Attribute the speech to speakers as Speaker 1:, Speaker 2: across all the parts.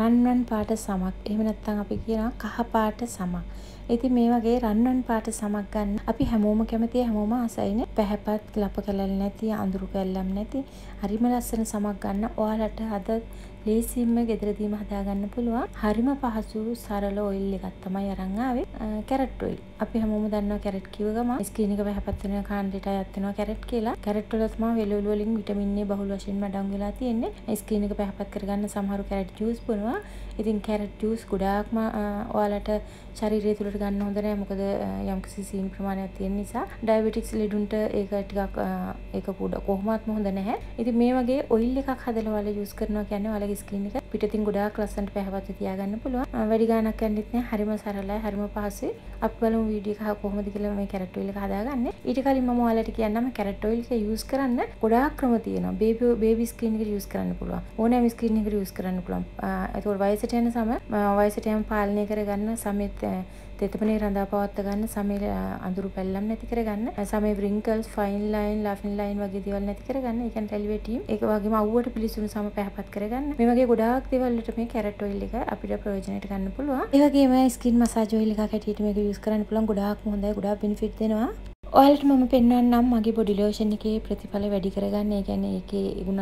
Speaker 1: රන්වන් පාට සමක් එහෙම නැත්තම් අපි කියනවා කහ පාට සමක්. ඉතින් මේ වගේ රන්වන් පාට සමක් ගන්න අපි හැමෝම කැමති හැමෝම ආසයිනේ. පැහැපත් ලප කැලල් නැති අඳුරු කැල්ලම් නැති හරිම ලස්සන සමක් ගන්න. ඔයාලට අද ලේසිම්ම ගෙදරදීම හදාගන්න පුළුවන් හරිම පහසු සරල ඔයිල් එකක් තමයි අරන් ආවේ කැරට් ඔයිල්. අපි හැමෝම දන්නවා කැරට් කිව්ව ගමන් ස්කින් එක පැහැපත් වෙන කාණ්ඩයට අයත් වෙනවා කැරට් කියලා. කැරට් වල තමයි වෙලවලු වලින් විටමින් A බහුල වශයෙන් මඩංගු වෙලා තියෙන්නේ. ස්කින් එක පැහැපත් කරගන්න සමහරු කැරට් ජූස් බොනවා. ඉතින් කැරට් ජූස් ගොඩාක්ම ඔයාලට ශරීරය තුළට ගන්න හොඳ නෑ මොකද යම්කිසි සීන් ප්‍රමාණයක් තියෙන නිසා ඩයබටික්ස් ලෙඩුන්ට ඒක ටිකක් ඒක පුඩ කොහොමත් හොඳ නැහැ. ඉතින් මේ වගේ ඔයිල් එකක් හදලා ඔයාලා යූස් කරනවා කියන්නේ ඔයාලගේ ස්කින් එක පිටින් ගොඩාක් ලස්සනට පැහැවත් තියාගන්න පුළුවන්. වැඩි ගාණක් යන්නෙත් නෑ. හරිම සරලයි, හරිම පහසුයි. අපි බලමු වීඩියෝ එක කොහොමද කියලා මේ කැරට් ඔයිල් එක හදාගන්නේ. ඊට කලින් මම ඔයාලට කියන්නම් කැරට් ඔයිල් එක යූස් කරන්න ගොඩාක් ක්‍රම තියෙනවා. බේබි බේබි ස්කින් එකට යූස් කරන්න පුළුවන්. ඕනෑම ස්කින් එකට යූස් කරන්න පුළුවන්. ඒතකොට වයසට යන සම වයසට යන පාලනය කරගන්න සමෙත් තෙතපනේ රඳා පවත්ව ගන්න සමේ අඳුරු පැල්ලම් නැති කරගන්න සමේ බ්‍රින්කල්ස් ෆයින් ලයින් ලෆින් ලයින් වගේ දේවල් නැති කරගන්න ඒ කියන්නේ ටෙලිවේටීම් ඒක වගේම අවුවට පිළිසුණු සම පැහැපත් කරගන්න මේ වගේ ගොඩාක් දේවල් වලට මේ කැරට් ඔයිල් එක අපිට ප්‍රයෝජනයට ගන්න පුළුවන් ඒ වගේම ස්කින් මසාජ් ඔයිල් එකක් හැටියට මේක යූස් කරන්න පුළුවන් ගොඩාක් හොඳයි ගොඩාක් බෙනිෆිට් දෙනවා ඔයාලට මම පෙන්වන්නම් මගේ බොඩි ලෝෂන් එකේ ප්‍රතිඵල වැඩි කරගන්න. ඒ කියන්නේ ඒකේ ගුණ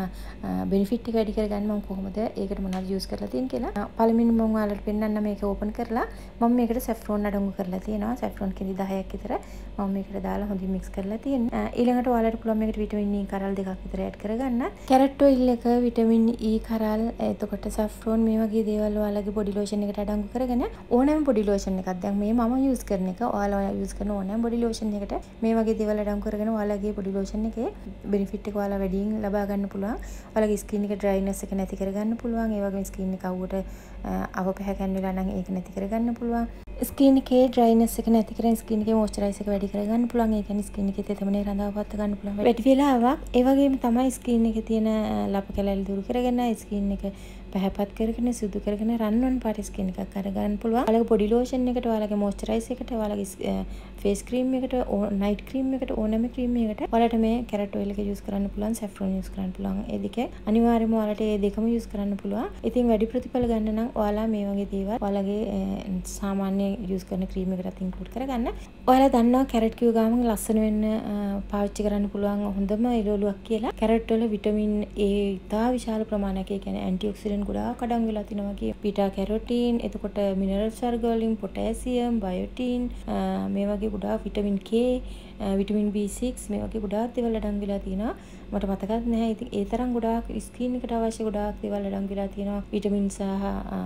Speaker 1: බෙනිෆිට් එක වැඩි කරගන්න මම කොහොමද ඒකට මොනවද යූස් කරලා තියෙන්නේ කියලා. පළමුවෙන් මම ඔයාලට පෙන්වන්නම් මේක ඕපන් කරලා මම මේකට සැෆ්‍රෝන් අඩංගු කරලා තියෙනවා. සැෆ්‍රෝන් කෙඳි 10ක් විතර මම මේකට දාලා හොඳින් මික්ස් කරලා තියෙනවා. ඊළඟට ඔයාලට පුළුවන් මේකට විටමින් E කරල් දෙකක් විතර ඇඩ් කරගන්න. කැරට් ඔයිල් එක විටමින් E කරල් එතකොට සැෆ්‍රෝන් මේ වගේ දේවල් ඔයාලගේ බොඩි ලෝෂන් එකට අඩංගු කරගෙන ඕනෑම බොඩි ලෝෂන් එකක් දැන් මේ මම යූස් කරන එක ඔයාලා යූස් කරන ඕනෑම බොඩි ලෝෂන් එකට මේ වගේ දේවල් අඩංගු කරගෙන ඔයාලගේ බොඩි ලෝෂන් එකේ බෙනිෆිට් එක ඔයාලා වැඩියෙන් ලබා ගන්න පුළුවන්. ඔයාලගේ ස්කින් එකේ ඩ්‍රයිනස් එක නැති කරගන්න පුළුවන්. ඒ වගේම ස්කින් එක අවුවට අව පැහැගන්න වෙලා නම් ඒක නැති කරගන්න පුළුවන්. ස්කිනිකේ ්‍රයිනස් එක නැතිකර ස්කිනික මෝස්ටරයිසක වැඩි කරගන්න පුළන් එකන ස්කිනික තෙමන රඳාපත්ත ගන්න පුළන් වැඩි වෙලාවක් ඒවගේ තමයි ස්කීන එක තියෙන ලප කැලල් දුරු කරගන්න ස්කීන් එක පැහැපත් කරගෙන සිදු කරගෙන රන්නවන් පරිස්කින එකක් කරගන්න පුළුව අලක පොඩි ලෝෂන් එකට වාලගේ මෝස්ටරයිස එකට වාලගේ ෆේස් ක්‍රීම් එකට නයිට ක්‍රීම් එකට ඕනම ක්‍රීම් එකට වලට මේ කැරට ඔයිලක යුස් කරන්න පුළන් සැෆරන් යුස් කරන්න පුළන් එදික අනිවාර්යම වාලට ඒ දෙකම යුස් කරන්න පුළුවන් ඉතින් වැඩි ප්‍රතිඵල ගන්න නම් ඔයාලා මේ වගේ දේවල් ඔයාලගේ සාමාන්‍ය මේ යස් කරන ක්‍රීම එකටත් ඉන්කලුඩ් කරගන්න. ඔයාලා දන්නවා කැරට් කිව් ගාමන් ලස්සන වෙන්න පාවිච්චි කරන්න පුළුවන් හොඳම එළවලුවක් කියලා. කැරට් වල විටමින් A ඉතා විශාල ප්‍රමාණයක ඒ කියන්නේ ඇන්ටිඔක්සිඩන්ට් ගොඩාක් අඩංගු වෙලා තිනවා කිය. බීටා කැරොටින්, එතකොට මිනරල් වර්ග වලින් පොටෑසියම්, බයෝටින් මේ වගේ ගොඩාක් විටමින් K, විටමින් B6 මේ වගේ ගොඩාක් දේවල් අඩංගු වෙලා තිනවා. මට මතකත් නැහැ. ඉතින් ඒ තරම් ගොඩාක් ස්කින් එකට අවශ්‍ය ගොඩාක් දේවල් අඩංගු වෙලා තියෙනවා. විටමින් සහ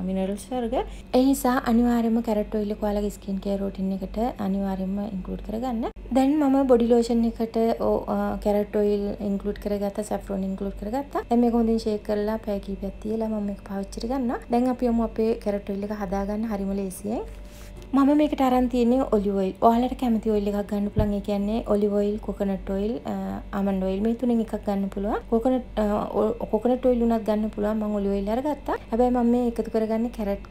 Speaker 1: මිනරල්ස් වර්ග. ඒ නිසා අනිවාර්යයෙන්ම කැරට් ඔයිල් එක ඔයාලගේ ස්කින් කෙයාර් රොටීන් එකට අනිවාර්යයෙන්ම ඉන්ක්ලූඩ් කරගන්න. දැන් මම බොඩි ලෝෂන් එකට කැරට් ඔයිල් ඉන්ක්ලූඩ් කරගත්තා, සැෆ්‍රොන් ඉන්ක්ලූඩ් කරගත්තා. දැන් මේක හොඳින් ෂේක් කරලා පැය කිහිපයක් තියලා මම මේක පාවිච්චි කරගන්නවා. දැන් අපි යමු අපේ කැරට් ඔයිල් එක හදාගන්න හරිම ලේසියෙන්. මම මේකට අරන් තියන්නේ ඔලිවොයිල් ඔයාලට කැමති ඔයිල් එකක් ගන්න පුළුවන් ඒ කියන්නේ olive oil coconut oil almond oil මේ තුනෙන් එකක් ගන්න පුළුවන් කොකනට් කොකනට් ඔයිල් උනත් ගන්න පුළුවන් මම ඔලිව් ඔයිල් අරගත්තා හැබැයි මම මේ එකතු කරගන්නේ කැරට්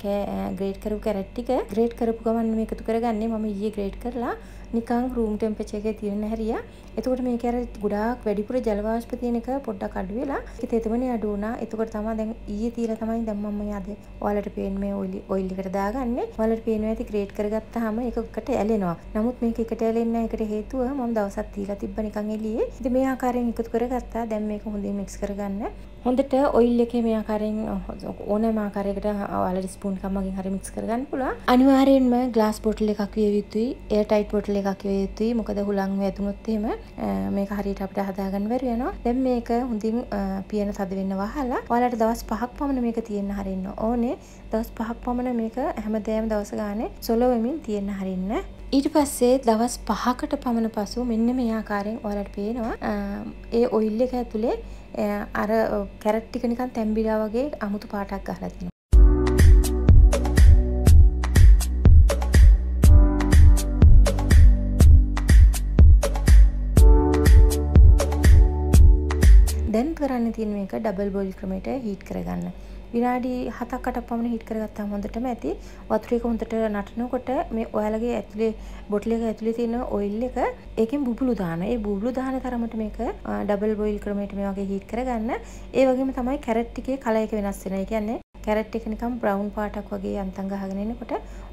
Speaker 1: ග්‍රේඩ් කරපු කැරට් ටික ග්‍රේඩ් කරපු ගමන් මේ එකතු කරගන්නේ මම ඊයේ ග්‍රේඩ් කරලා නිකන් රූම් ටෙම්පරේචර් එකේ තියෙන හැරියා එතකොට මේක අර ගොඩාක් වැඩිපුර ජලවාෂ්ප තියෙන එක පොඩ්ඩක් අඩු වෙලා ඒක තේතමනේ අඩු වුණා එතකොට තමයි දැන් ඊයේ තියලා තමයි දැන් මම මේ අද ඔයාලට පේන්නේ ඔයිල් ඔයිල් එකට දාගන්නේ ඔයාලට පේනවා නැති ක්‍රියේට් කරගත්තාම ඒක එකට ඇලෙනවා. නමුත් මේක එකට ඇලෙන්නේ නැහැ. ඒකට හේතුව මම දවසක් තියලා තිබ්බ නිකන් එළියේ. ඉතින් මේ ආකාරයෙන් එකතු කරගත්තා. දැන් මේක හොඳින් මික්ස් කරගන්න. හොඳට ඔයිල් එකේ මේ ආකාරයෙන් ඕනෑම ආකාරයකට ඔයාලා ස්පූන් එකක් මගින් හරි මික්ස් කරගන්න පුළුවන්. අනිවාර්යයෙන්ම ග්ලාස් බොටල් එකක් විය යුතුයි, එයර් ටයිට් බොටල් එකක් විය යුතුයි. මොකද හුලං වැදුනොත් එහෙම මේක හරියට අපිට හදාගන්න බැරි වෙනවා. දැන් මේක හොඳින් පියන තද වෙන්න වහලා ඔයාලට දවස් 5ක් පමණ මේක තියෙන්න හරින්න ඕනේ. දවස් 5ක් පමණ මේක හැමදේම දවස ගානේ සොලවෙමින් තියෙන්න හරින්න. ඊට පස්සේ දවස් පහකට පමණ පසු මෙන්න මේ ආකාරයෙන් ඔයාලට පේනවා ඒ ඔයිල් එක ඇතුලේ අර කැරට් ටික නිකන් තැඹිලා වගේ අමුතු පාටක් ගහලා තිනවා. දැන් කරන්න තියෙන මේක ඩබල් බොයිල් ක්‍රමයට හීට් කරගන්න. විනාඩි හතක්කට පමණ හිට කරගත්තා හොඳටම ඇති වතුරේක හොඳට නටනකොට මේ ඔයාලගේ ඇතුලේ බොටල් එක ඇතුලේ තියෙන ඔයිල් එක ඒකෙන් බුබුලු දාන. ඒ බුබුලු දාන තරමට මේක ඩබල් බොයිල් ක්‍රමයට මේ වගේ හීට් කරගන්න. ඒ වගේම තමයි කැරට් ටිකේ කලර් එක වෙනස් වෙනවා. ඒ කියන්නේ කැරට් එක නිකම් බ්‍රවුන් පාටක් වගේ යන්තම් ගහගෙන එනකොට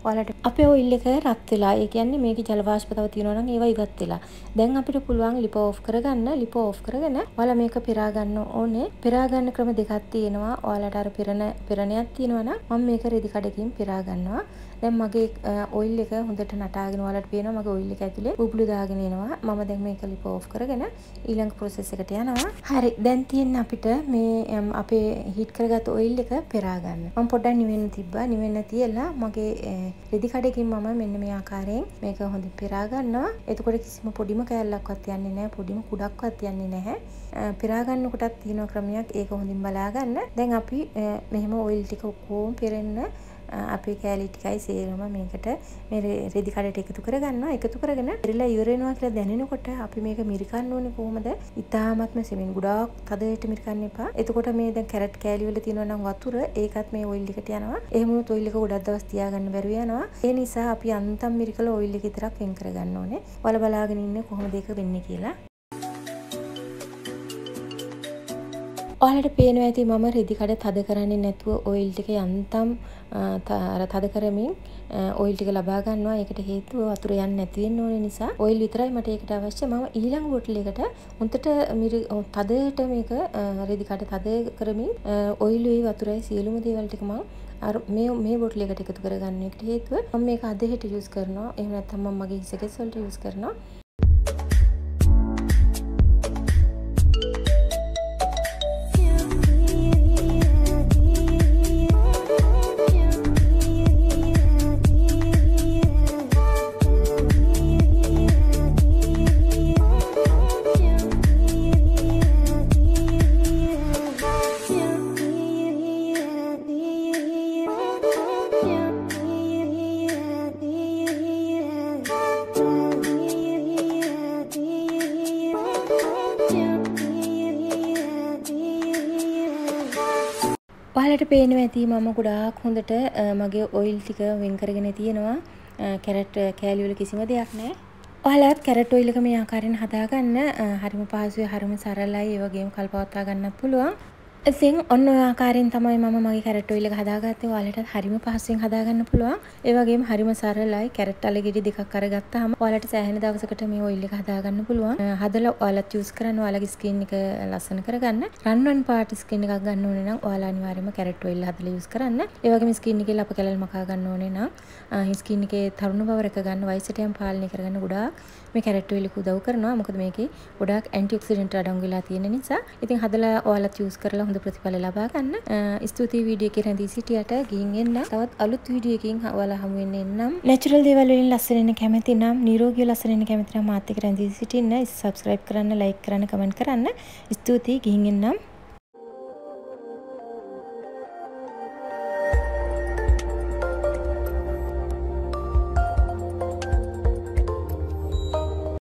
Speaker 1: ඔයාලට අපේ ඔයිල් එක රත් වෙලා ඒ කියන්නේ මේකේ ජලවාෂ්ප තව තියෙනවා නම් ඒවා ඉවත් වෙලා දැන් අපිට පුළුවන් ලිපෝ ඔෆ් කරගන්න ලිපෝ ඔෆ් කරගෙන ඔයාලා මේක පෙරා ගන්න ඕනේ පෙරා ගන්න ක්‍රම දෙකක් තියෙනවා ඔයාලට අර පෙරණ පෙරණයක් තියෙනවා නම් මම මේක රෙදි කඩකින් පෙරා ගන්නවා දැන් මගේ ඔයිල් එක හොඳට නටාගෙන ඔයාලට පේනවා මගේ ඔයිල් එක ඇතුලේ බුබුලු දාගෙන එනවා මම දැන් මේක ලිප් ඕෆ් කරගෙන ඊළඟ process එකට යනවා හරි දැන් තියෙන අපිට මේ අපේ හීට් කරගත් ඔයිල් එක පෙරා ගන්න මම පොඩ්ඩක් නිවෙන්න තිබ්බා නිවෙන්න තියලා මගේ රෙදි කඩකින් මම මෙන්න මේ ආකාරයෙන් මේක හොඳින් පෙරා ගන්නවා එතකොට කිසිම පොඩිම කෑල්ලක්වත් යන්නේ නැහැ පොඩිම කුඩක්වත් යන්නේ නැහැ පෙරාගන්න කොටත් තියෙන ක්‍රමයක් ඒක හොඳින් බලාගන්න දැන් අපි මෙහෙම ඔයිල් ටික ඔක්කොම පෙරෙන්න අපි කෑලි ටිකයි සේරම මේකට මේ රෙදි කඩට එකතු කරගන්නවා එකතු කරගෙන ඉරිලා ඉවරෙනවා කියලා දැනෙනකොට අපි මේක මිරිකන්න ඕනේ කොහොමද? ඉතාමත්ම සෙමින් ගොඩාක් තදයට මිරිකන්න එපා. එතකොට මේ දැන් කැරට් කෑලි වල තියෙනවා නම් වතුර ඒකත් මේ ඔයිල් එකට යනවා. එහෙම උත් ඔයිල් එක ගොඩක් දවස් තියාගන්න බැරුව යනවා. ඒ නිසා අපි අන්තම් මිරිකලා ඔයිල් එක විතරක් වෙන් කරගන්න ඕනේ. ඔයාලා බලාගෙන ඉන්නේ කොහොමද ඒක වෙන්නේ කියලා. ඔයාලට පේනවා ඇති මම රෙදිකඩ තද කරන්නේ නැතුව ඔයිල් ටික යන්තම් අර තද කරමින් ඔයිල් ටික ලබා ගන්නවා. ඒකට හේතුව වතුර යන්නේ නැති වෙන්න ඕන නිසා ඔයිල් විතරයි මට ඒකට අවශ්‍ය. මම ඊළඟ බෝටල් එකට හොඳට තදට මේක රෙදිකඩ තද කරමින් ඔයිල් වෙයි වතුරයි සියලුම දේවල් ටික මම අර මේ මේ බෝටල් එකට එකතු කරගන්න එකට හේතුව මම මේක අදහෙට යූස් කරනවා. එහෙම නැත්නම් මම මගේ හිස කෙස් වලට යූස් කරනවා. පේනවා ඇති මම ගොඩාක් හොඳට මගේ ඔයිල් ටික වෙන් කරගෙන තියෙනවා කැරට් කෑලිවල කිසිම දෙයක් නෑ ඔයාලත් කැරට් ඔයිල් එක මේ ආකාරයෙන් හදාගන්න හරිම පහසුයි හරිම සරලයි ඒ වගේම කල්පවත්වා ගන්නත් පුළුවන් ඉතින් ඔන්න ඔය ආකාරයෙන් තමයි මම මගේ කැරට් ඔයිල් එක හදාගත්තේ. ඔයාලටත් හරිම පහසුවෙන් හදාගන්න පුළුවන්. ඒ වගේම හරිම සරලයි. කැරට් අලගිරි දෙකක් අරගත්තාම ඔයාලට සෑහෙන දවසකට මේ ඔයිල් එක හදාගන්න පුළුවන්. හදලා ඔයාලත් යූස් කරන්න ඔයාලගේ ස්කින් එක ලස්සන කරගන්න. රන්වන් පාට ස්කින් එකක් ගන්න ඕනේ නම් ඔයාලා අනිවාර්යයෙන්ම කැරට් ඔයිල් හදලා යූස් කරන්න. ඒ වගේම ස්කින් එකේ ලප කැලල් මකා ගන්න ඕනේ නම් ස්කින් එකේ තරුණ බව රැක ගන්න වයසට යම් පාලනය කරගන්න ගොඩාක් මේ කැරට් ඔයිල් එක උදව් කරනවා. මොකද මේකේ ගොඩාක් ඇන්ටි ඔක්සිඩන්ට් අඩංගු වෙලා තියෙන නිසා. ඉතින් හදලා ඔයාලත් යූස් කරලා හොඳ හොඳ ප්‍රතිඵල ලබා ගන්න. ස්තුතියි වීඩියෝ එක රැඳී සිටියට ගිහින් එන්න. තවත් අලුත් වීඩියෝ එකකින් ඔයාලා හමු වෙන්න එන්නම්. නැචරල් දේවල් වලින් ලස්සන වෙන්න කැමති නම්, නිරෝගීව ලස්සන වෙන්න කැමති නම් මාත් එක්ක රැඳී සිටින්න, subscribe කරන්න, like කරන්න, comment කරන්න. ස්තුතියි ගිහින් එන්නම්.